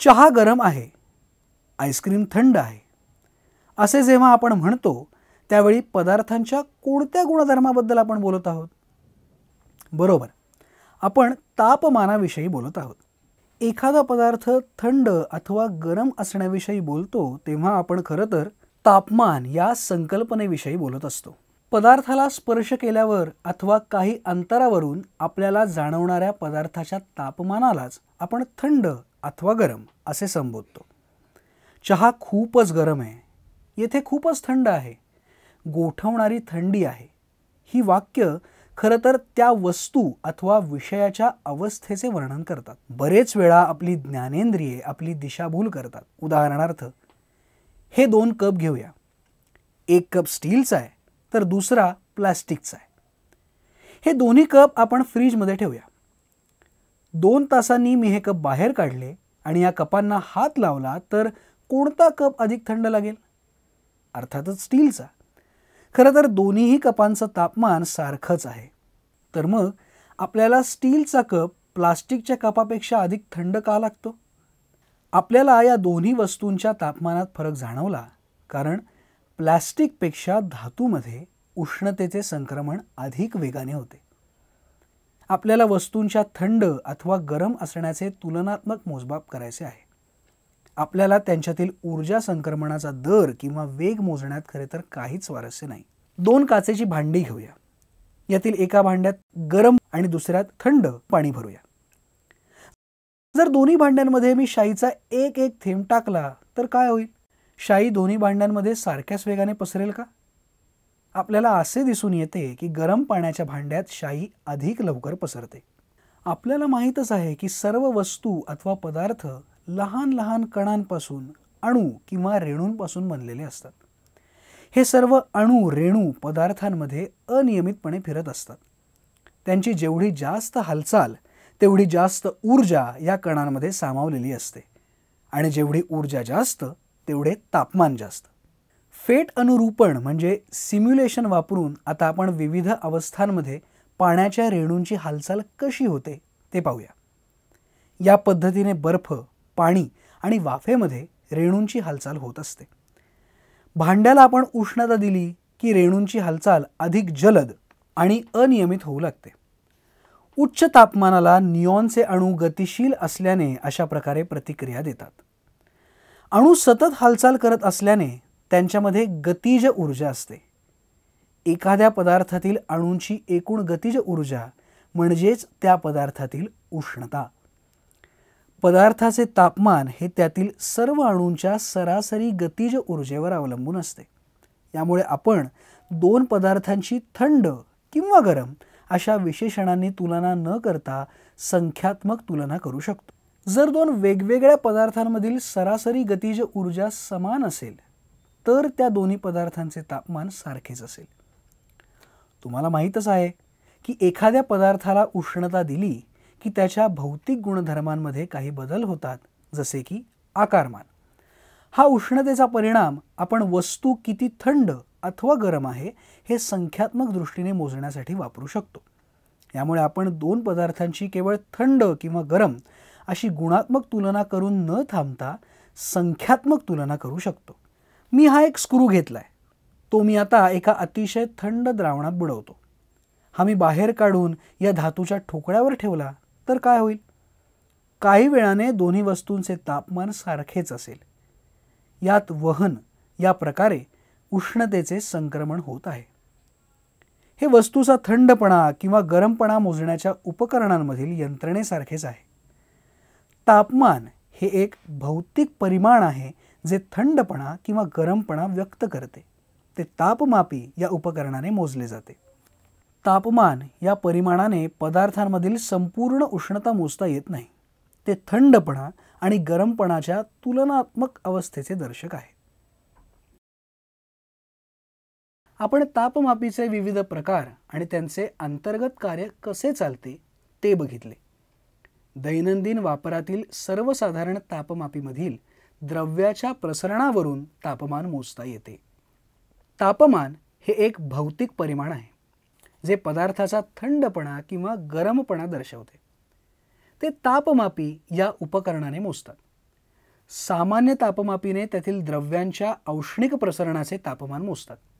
चहा गरम आहे आईस्क्रीम थंड आहे असे जेव्हा आपण म्हणतो त्यावेळी पदार्थांच्या कोणत्या गुणधर्माबद्दल आपण बोलत आहोत बरोबर आपण तापमानाविषयी बोलत आहोत एखादा पदार्थ थंड अथवा गरम असण्याविषयी बोलतो तेव्हा आपण खरं तर तापमान या संकल्पनेविषयी बोलत असतो पदार्थाला स्पर्श केल्यावर अथवा काही अंतरावरून आपल्याला जाणवणाऱ्या पदार्थाच्या तापमानालाच आपण थंड अथवा गरम असे संबोधतो चहा खूपच गरम आहे येथे खूपच थंड आहे गोठवणारी थंडी आहे ही वाक्य खर तर त्या वस्तू अथवा विषयाच्या अवस्थेचे वर्णन करतात बरेच वेळा आपली ज्ञानेंद्रिये आपली दिशाभूल करतात उदाहरणार्थ हे दोन कप घेऊया एक कप स्टीलचा आहे तर दुसरा प्लॅस्टिकचा आहे हे दोन्ही कप आपण फ्रीजमध्ये ठेवूया दोन तासांनी मी हे कप बाहेर काढले आणि या कपांना हात लावला तर कोणता कप अधिक थंड लागेल अर्थातच स्टीलचा खरं तर दोन्हीही कपांचं तापमान सारखंच आहे तर मग आपल्याला स्टीलचा कप प्लास्टिकच्या कपापेक्षा अधिक थंड का लागतो आपल्याला या दोन्ही वस्तूंच्या तापमानात फरक जाणवला कारण प्लॅस्टिकपेक्षा धातूमध्ये उष्णतेचे संक्रमण अधिक वेगाने होते आपल्याला वस्तूंच्या थंड अथवा गरम असण्याचे तुलनात्मक मोजमाप करायचे आहे आपल्याला त्यांच्यातील ऊर्जा संक्रमणाचा दर किंवा वेग मोजण्यात खरे तर काहीच स्वारस्य नाही दोन काचेची भांडी घेऊया यातील एका भांड्यात गरम आणि दुसऱ्यात थंड पाणी भरूया जर दोन्ही भांड्यांमध्ये मी शाईचा एक एक थेंब टाकला तर काय होईल शाई दोन्ही भांड्यांमध्ये सारख्याच वेगाने पसरेल का आपल्याला असे दिसून येते की गरम पाण्याच्या भांड्यात शाई अधिक लवकर पसरते आपल्याला माहीतच आहे की सर्व वस्तू अथवा पदार्थ लहान लहान कणांपासून अणू किंवा रेणूंपासून बनलेले असतात हे सर्व अणू रेणू पदार्थांमध्ये अनियमितपणे फिरत असतात त्यांची जेवढी जास्त हालचाल तेवढी जास्त ऊर्जा या कणांमध्ये सामावलेली असते आणि जेवढी ऊर्जा जास्त तेवढे तापमान जास्त फेट अनुरूपण म्हणजे सिम्युलेशन वापरून आता आपण विविध अवस्थांमध्ये पाण्याच्या रेणूंची हालचाल कशी होते ते पाहूया या पद्धतीने बर्फ पाणी आणि वाफेमध्ये रेणूंची हालचाल होत असते भांड्याला आपण उष्णता दिली की रेणूंची हालचाल अधिक जलद आणि अनियमित होऊ लागते उच्च तापमानाला नियॉनचे अणू गतिशील असल्याने अशा प्रकारे प्रतिक्रिया देतात अणू सतत हालचाल करत असल्याने त्यांच्यामध्ये गतिज ऊर्जा असते एखाद्या पदार्थातील अणूंची एकूण गतिज ऊर्जा म्हणजेच त्या पदार्थातील उष्णता पदार्थाचे तापमान हे त्यातील सर्व अणूंच्या सरासरी गतिज ऊर्जेवर अवलंबून असते यामुळे आपण दोन पदार्थांची थंड किंवा गरम अशा विशेषणांनी तुलना न करता संख्यात्मक तुलना करू शकतो जर दोन वेगवेगळ्या पदार्थांमधील सरासरी गतिज ऊर्जा समान असेल तर त्या दोन्ही पदार्थांचे तापमान सारखेच असेल तुम्हाला माहीतच आहे की एखाद्या पदार्थाला उष्णता दिली की त्याच्या भौतिक गुणधर्मांमध्ये काही बदल होतात जसे की आकारमान हा उष्णतेचा परिणाम आपण वस्तू किती थंड अथवा गरम आहे हे संख्यात्मक दृष्टीने मोजण्यासाठी वापरू शकतो यामुळे आपण दोन पदार्थांची केवळ थंड किंवा गरम अशी गुणात्मक तुलना करून न थांबता संख्यात्मक तुलना करू शकतो मी हा एक स्क्रू घेतला आहे तो मी आता एका अतिशय थंड द्रावणात बुडवतो हा मी बाहेर काढून या धातूच्या ठोकळ्यावर ठेवला तर काय होईल काही वेळाने दोन्ही वस्तूंचे तापमान सारखेच असेल यात वहन या प्रकारे उष्णतेचे संक्रमण होत आहे हे वस्तूचा थंडपणा किंवा गरमपणा मोजण्याच्या उपकरणांमधील यंत्रणेसारखेच आहे तापमान हे एक भौतिक परिमाण आहे जे थंडपणा किंवा गरमपणा व्यक्त करते ते तापमापी या उपकरणाने मोजले जाते तापमान या परिमाणाने पदार्थांमधील संपूर्ण उष्णता मोजता येत नाही ते थंडपणा आणि गरमपणाच्या तुलनात्मक अवस्थेचे दर्शक आहे आपण तापमापीचे विविध प्रकार आणि त्यांचे अंतर्गत कार्य कसे चालते ते बघितले दैनंदिन वापरातील सर्वसाधारण तापमापीमधील द्रव्याच्या प्रसरणावरून तापमान मोजता येते तापमान हे एक भौतिक परिमाण आहे जे पदार्थाचा थंडपणा किंवा गरमपणा दर्शवते ते तापमापी या उपकरणाने मोजतात सामान्य तापमापीने त्यातील द्रव्यांच्या औष्णिक प्रसरणाचे तापमान मोजतात